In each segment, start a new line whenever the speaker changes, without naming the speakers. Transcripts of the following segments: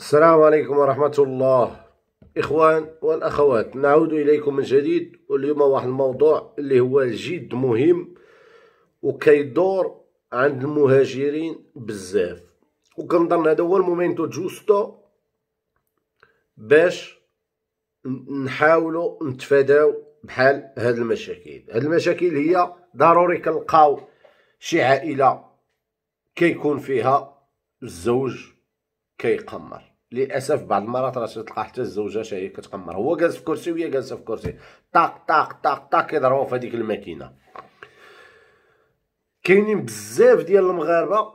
السلام عليكم ورحمة الله إخوان والأخوات نعود إليكم من جديد واليوم واحد الموضوع اللي هو جد مهم وكيدور عند المهاجرين بزاف وكنظن هذا هو المومينتو جوستو باش نحاولوا نتفاداو بحال هاد المشاكل هاد المشاكل هي ضروري كنلقاو شي عائله كيكون فيها الزوج كيقمر للاسف بعض المرات راه تلقى حتى الزوجه هي كتقمر هو جالس في كرسي وهي جالسه في كرسي طاق طاق طاق طاق كيضربوا في هذيك الماكينه كاينين بزاف ديال المغاربه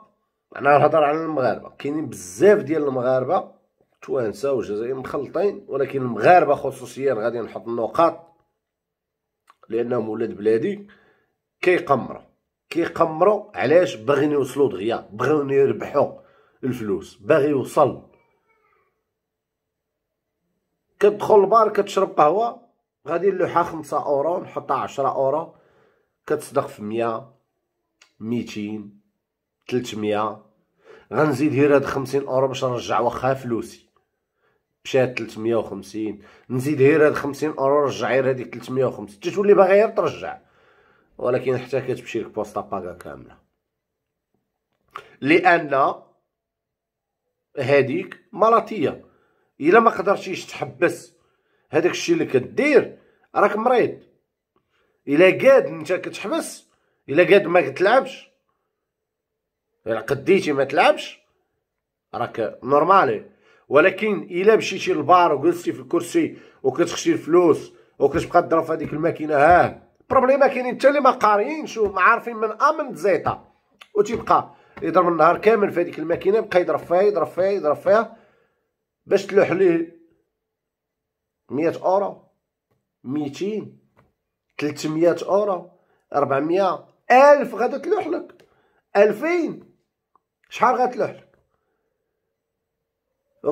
انا نهضر على المغاربه كاينين بزاف ديال المغاربه توانسه والجزائر مخلطين ولكن المغاربه خصوصيا غادي نحط النقاط لانهم ولاد بلادي كيقمروا كيقمروا علاش باغيين يوصلوا دغيا بغاو يربحوا الفلوس باغي يوصل كتدخل البار كتشرب قهوه غادي نلوحها خمسة اورو نحطها عشرة اورو كتصدق في مية ميتين تلتمية غنزيد هير هاد خمسين اورو باش نرجع واخا فلوسي مشات تلتمية وخمسين نزيد هير هاد خمسين اورو نرجع غير هاديك تلتمية وخمسين تتولي باغي غير ترجع ولكن حتى كتمشي لك بوسطة باغا كاملة لأن هاديك مراتية الا ما قدرتيش تحبس هذاك الشيء اللي كدير راك مريض الا قاد انت كتحبس الا قاد ما كتلعبش الا قديتي ما تلعبش راك نورمالي ولكن الا مشيتي للبار وجلستي في الكرسي وكتخشي الفلوس وكتبقى تضرب في هذيك الماكينه ها بروبليما كاينين حتى اللي ما قاريينش وما عارفين من امن زيطه وتيبقى يضرب النهار كامل في هذيك الماكينه يبقى يضرب فيها يضرب فيها يضرب فيها باش تلوح ليه مية اورو ميتين تلتمية اورو ربعمية الف غادا تلوح لك الفين شحال غتلوح لك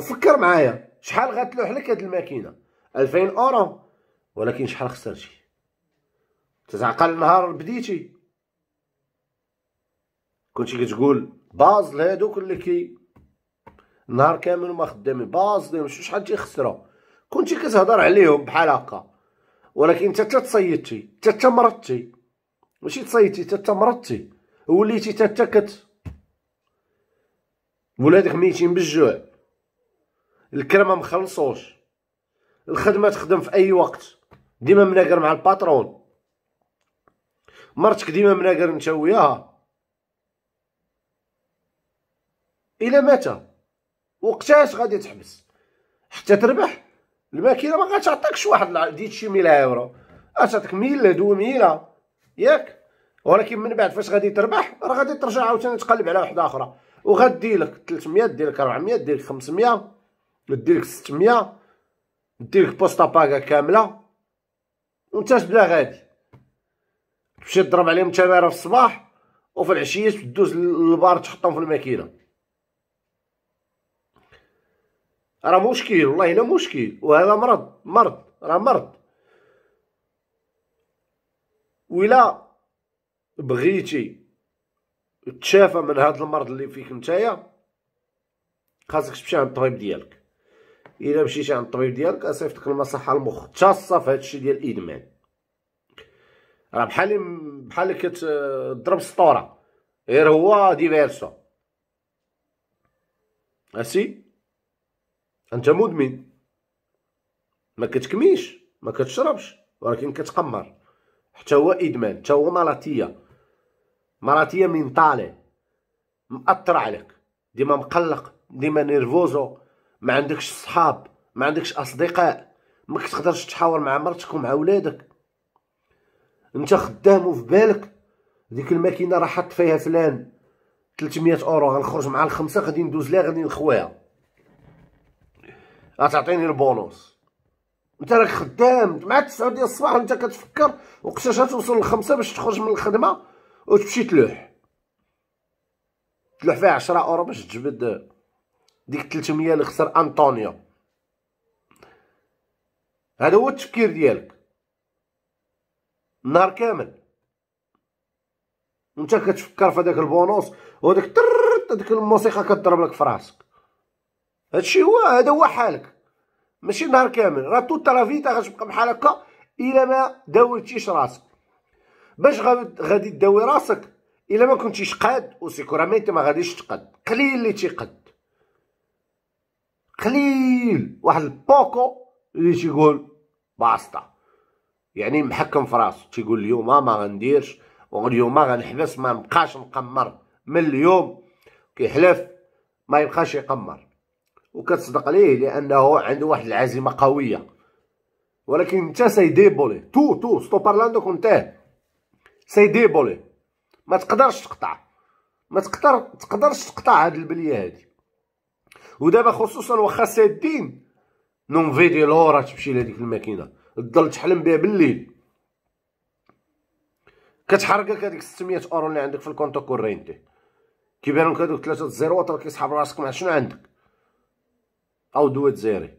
فكر معايا شحال غتلوح لك هاد الماكينه الفين اورو ولكن شحال خسرتي تتعقل نهار بديتي كنتي كتقول باز لهادوك اللي كي نهار كامل وما خدامين باص لهم شحال تيخسرو كنتي كتهضر عليهم بحال هكا ولكن انت تصيدتي حتى تمرضتي ماشي تصيدتي حتى تمرضتي وليتي حتى كت ولادك ميتين بالجوع الكرمه مخلصوش الخدمه تخدم في اي وقت ديما مناقر مع الباترون مرتك ديما مناقر انت وياها الى متى وقتاش غادي تحبس حتى تربح الماكينه ما غاتعطيكش واحد ديت شي ميلا يورو غاتعطيك ميلا دو ميلا ياك ولكن من بعد فاش غادي تربح راه غادي ترجع عاوتاني تقلب على واحده اخرى وغادي لك 300 دير لك 400 دير لك 500 دير لك 600 دير لك بوستا باغا كامله وانت بلا غادي تمشي تضرب عليهم تماره في الصباح وفي العشيه تدوز للبار تحطهم في الماكينه راه مشكل والله الا مشكل وهذا مرض مرض راه مرض ولا بغيتي تشافى من هذا المرض اللي فيك نتايا خاصك تمشي عند الطبيب ديالك الا مشيتي عند الطبيب ديالك اصيفطك المصحه المختصه في هادشي ديال الادمان راه بحال بحال كتضرب سطوره غير هو ديفيرسو اسي انت مدمن ما كتكميش ما كتشربش ولكن كتقمر حتى هو ادمان حتى هو مراتيه مراتيه من طالع مأثر عليك ديما مقلق ديما نيرفوزو ما عندكش صحاب ما عندكش اصدقاء ما كتقدرش تحاور مع مرتك ومع ولادك انت خدام وفي بالك ديك الماكينه راه حط فيها فلان 300 اورو غنخرج مع الخمسه غادي ندوز ليها غادي نخويها غتعطيني البونص انت راك خدام مع 9 ديال الصباح وانت كتفكر وقتاش غتوصل لخمسة باش تخرج من الخدمه وتمشي تلوح تلوح فيها 10 اورو باش تجبد ديك 300 اللي خسر انطونيو هذا هو التفكير ديالك نهار كامل وانت كتفكر في هذاك البونص وهذيك هذيك الموسيقى كتضرب لك في راسك هادشي هو هذا هو حالك ماشي نهار كامل راه توت لافيتا غتبقى بحال هكا الا ما داويتيش راسك باش غادي تداوي راسك الا ما كنتيش قاد وسيكورامينت ما غاديش تقد قليل اللي تيقد قليل واحد البوكو اللي تيقول باستا يعني محكم في راسو تيقول اليوم ما غنديرش واليوم ما غنحبس ما نبقاش نقمر من اليوم كيحلف ما يبقاش يقمر وكتصدق ليه لانه عنده واحد العزيمه قويه ولكن انت سيديبولي تو تو ستو parlando كونتي سي سيديبولي ما تقدرش تقطع ما تقدر تقدرش تقطع هاد البليه هادي ودابا خصوصا واخا سادين نون فيدي لورا تمشي لهاديك الماكينه تضل تحلم بها بالليل كتحرقك هذيك 600 اورو اللي عندك في الكونتو كورينتي كيبانوك هذوك 3 الزيروات راه كيسحب راسك مع شنو عندك او دوا جزائري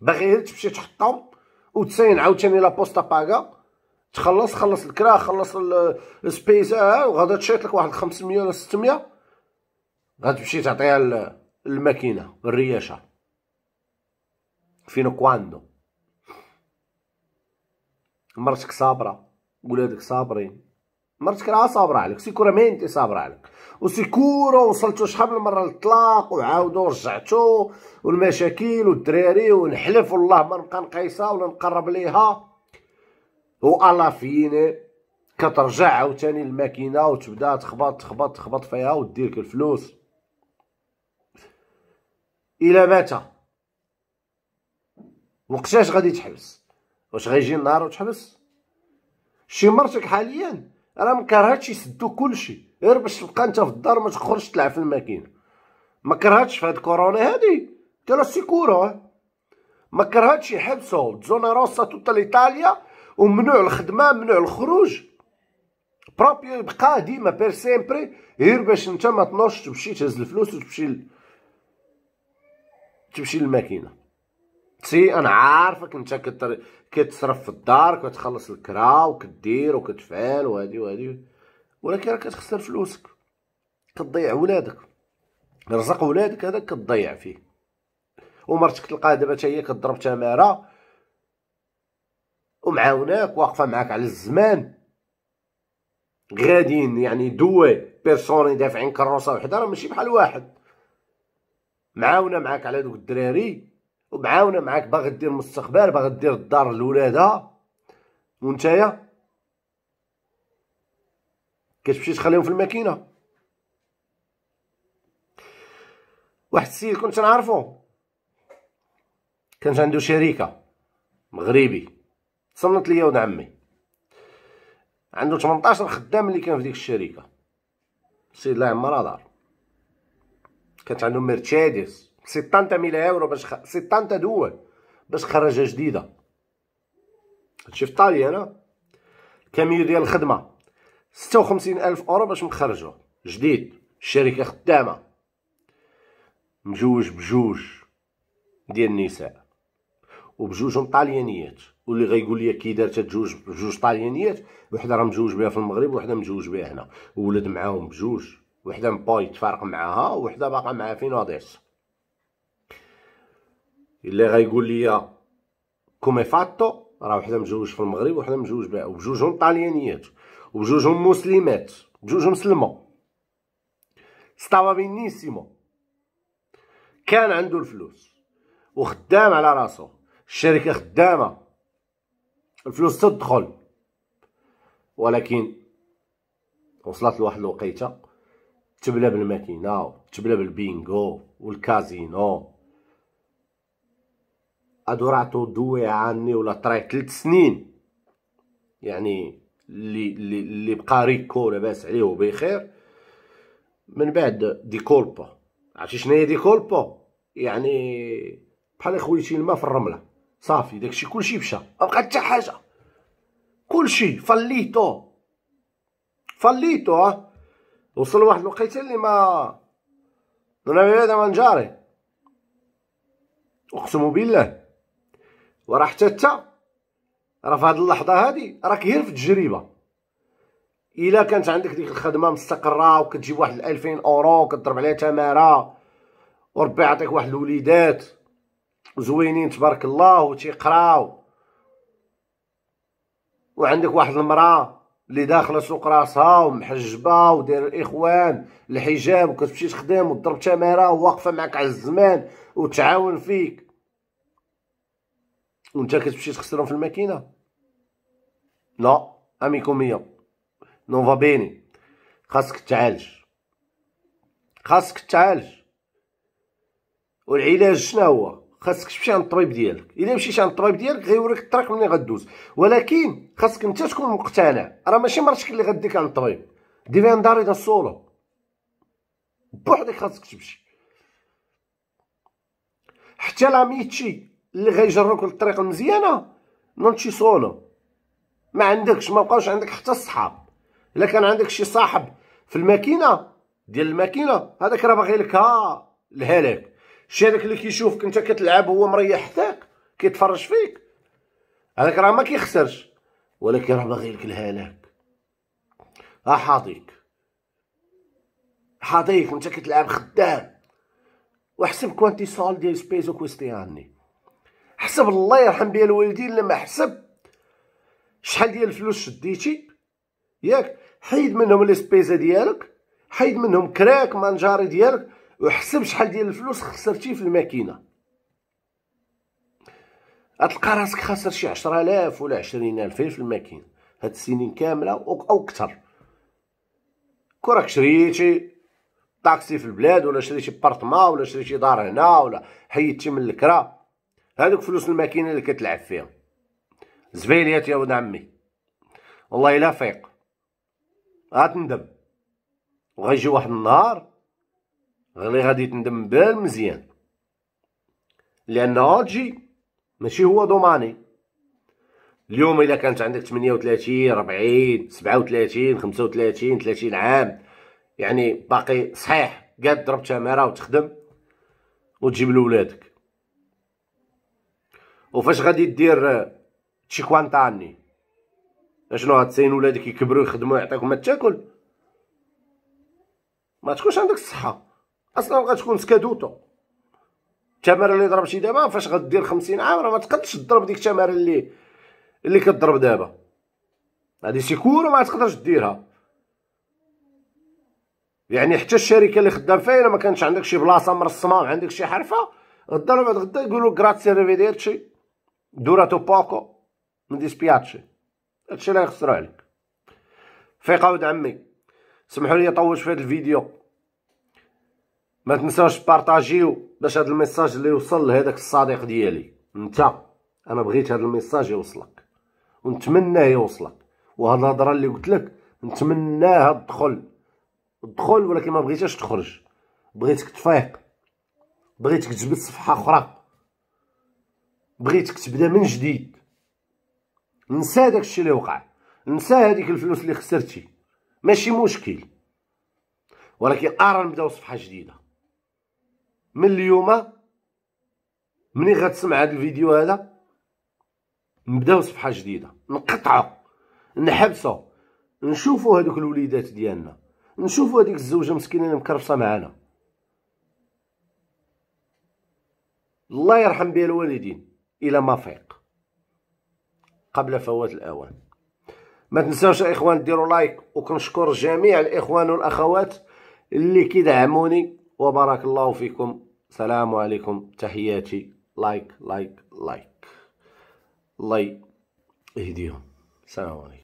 باغي غير تمشي تحطهم وتساين عاوتاني لا بوستا باغا تخلص خلص الكرا خلص السبيس اه وغادا تشيط لك واحد 500 ولا 600 غتمشي تعطيها الماكينه الرياشه فين كواندو مرتك صابره ولادك صابرين مرتك راه صابره عليك سيكورامين صابره عليك وسيكوره وصلتو شحال من مره للطلاق وعاودو رجعتو والمشاكل والدراري ونحلف والله ما نبقى نقيسها ولا نقرب ليها والا فيني كترجع عاوتاني الماكينه وتبدا تخبط تخبط تخبط فيها وديرك الفلوس الى متى وقتاش غادي تحبس واش غيجي النهار وتحبس شي مرتك حاليا راه مكرهتش يسدو كلشي غير باش تبقى انت في الدار ما تخرجش تلعب في الماكينه ما كرهتش في هاد كورونا هادي كلا سيكورا ما كرهتش يحبسوا زونا روسا توتا ايطاليا ومنوع الخدمه ممنوع الخروج بروبيو يبقى ديما بير سيمبري غير باش انت ما تنوضش تمشي تهز الفلوس وتمشي ل... تمشي للماكينه سي انا عارفك انت كتصرف في الدار كتخلص الكرا وكدير وكتفعل وهادي وهادي ولكن راك كتخسر فلوسك كتضيع ولادك رزق ولادك هذاك كتضيع فيه ومرتك تلقاها دابا حتى هي كضرب تماره ومعاوناك واقفه معاك على الزمان غاديين يعني دوي بيرسوني دافعين كروسه وحده راه ماشي بحال واحد معاونه معاك على دوك الدراري ومعاونه معاك باغي دير مستقبل باغي دير الدار لولادها وانتيا كتمشي تخليهم في الماكينه واحد السيد كنت نعرفو كانت عنده شركه مغربي تصنت ليا ولد عمي عنده 18 خدام اللي كان في ديك الشركه السيد الله عمر دار كانت عنده مرتشيدس 60 ميلا يورو باش خ... 60 دول باش خرجها جديده هادشي في طاليا انا كاميو ديال الخدمه 56 ألف أورو باش نخرجو جديد الشركة خدامة مجوج بجوج ديال النساء وبجوجهم طاليانيات واللي غيقول لي كي دارت جوج بجوج طاليانيات وحده راه مجوج بها في المغرب وحده مجوج بها هنا وولد معاهم بجوج وحده مباي تفارق معاها وحده باقا معاها في نوديس اللي غيقول لي كومي فاتو راه وحده مجوج في المغرب وحده مجوج بها وبجوجهم طاليانيات وبجوجهم مسلمات بجوجهم سلمة استوى بينيسيمو كان عنده الفلوس وخدام على راسو الشركة خدامة الفلوس تدخل ولكن وصلت لواحد الوقيته تبلى بالماكينه تبلى بالبينغو والكازينو هادو راه دوي عني ولا طريق تلت سنين يعني اللي اللي بقى ريكو لاباس عليه وبخير من بعد دي كولبا عرفتي شنو هي دي كولبا يعني بحال خويتي الماء في الرمله صافي داكشي كلشي مشى ما بقى حتى حاجه كلشي فليتو فليتو وصل واحد الوقيته اللي ما انا هذا ما نجاري اقسم بالله وراح حتى راه في هذه اللحظه هذه راك غير في التجربه الا كانت عندك ديك الخدمه مستقره وكتجيب واحد 2000 اورو كتضرب عليها تماره وربي يعطيك واحد الوليدات زوينين تبارك الله وتيقراو وعندك واحد المراه اللي داخله سوق راسها ومحجبه ودير الاخوان الحجاب وكتمشي تخدم وتضرب تماره وواقفه معك على الزمان وتعاون فيك وانت كتمشي تخسرهم في الماكينه لا اميكو ميا نوفا بيني خاصك تعالج خاصك تعالج والعلاج شنو هو خاصك تمشي عند الطبيب ديالك الا مشيتي عند الطبيب ديالك غيوريك الطريق منين غدوز ولكن خاصك انت تكون مقتنع راه ماشي مرتك اللي غديك عند الطبيب ديفين داري دا بوحدك خاصك تمشي حتى لا ميتشي اللي غيجروك للطريق المزيانه نون سولو ما عندكش ما بقاوش عندك حتى الصحاب الا كان عندك شي صاحب في الماكينه ديال الماكينه هذاك راه باغي لك ها الهلاك شي هذاك اللي كيشوفك انت كتلعب هو مريح حتىك كيتفرج فيك هذاك راه ما كيخسرش ولكن راه باغي لك الهلاك ها حاضيك حاضيك انت كتلعب خدام واحسب كوانتي سول ديال سبيزو كويستياني حسب الله يرحم بها الوالدين لما حسب شحال ديال الفلوس شديتي ياك حيد منهم لي سبيزا ديالك حيد منهم كراك مانجاري ديالك وحسب شحال ديال الفلوس خسرتي في الماكينه غتلقى راسك خاسر شي 10000 ولا 20000 في الماكينه هاد السنين كامله او اكثر كراك شريتي طاكسي في البلاد ولا شريتي بارطما ولا شريتي دار هنا ولا حيدتي من الكرا هذوك فلوس الماكينه اللي كتلعب فيها زبيليات يا ولد عمي والله الا فيق غتندم وغيجي واحد النهار غير غادي تندم بالمزيان لان اوجي ماشي هو دوماني اليوم الا كانت عندك 38 40 37 35 30 عام يعني باقي صحيح قاد ضرب تماره وتخدم وتجيب لولادك وفاش غادي دير تشيكوانتا عني اشنو سين ولادك يكبروا يخدموا يعطيكم ما تاكل ما تكونش عندك الصحه اصلا غتكون سكادوتو التماره اللي ضرب شي دابا فاش غدير 50 عام راه ما تقدرش تضرب ديك التماره اللي اللي كتضرب دابا هادي سيكور وما تقدرش ديرها يعني حتى الشركه اللي خدام فيها الا ما كانش عندك شي بلاصه مرسمه عندك شي حرفه غدا بعد غدا يقولوا غراتسي ريفيديرتشي durato poco, mi dispiace, هادشي اللي غيخسر عليك فيقة ولد عمي سمحوا لي طولت في هاد الفيديو ما تنساوش بارطاجيو باش هاد الميساج اللي يوصل لهداك الصديق ديالي انت انا بغيت هاد الميساج يوصلك ونتمناه يوصلك وهاد الهضره اللي قلت لك نتمناها تدخل تدخل ولكن ما بغيتهاش تخرج بغيتك تفيق بغيتك تجبد صفحه اخرى بغيتك تبدا من جديد نسى داكشي اللي وقع نسى هذيك الفلوس اللي خسرتي ماشي مشكل ولكن ارى نبداو صفحه جديده من اليوم ملي غتسمع هذا الفيديو هذا نبداو صفحه جديده نقطعوا نحبسوا نشوفوا هذوك الوليدات ديالنا نشوفوا هذيك الزوجه مسكينه اللي مكرفصه معانا الله يرحم بها الوالدين إلى ما فيق قبل فوات الأوان ما تنساوش الإخوان ديروا لايك وكنشكر جميع الإخوان والأخوات اللي كيدعموني وبارك الله فيكم سلام عليكم تحياتي لايك لايك لايك الله يهديهم سلام عليكم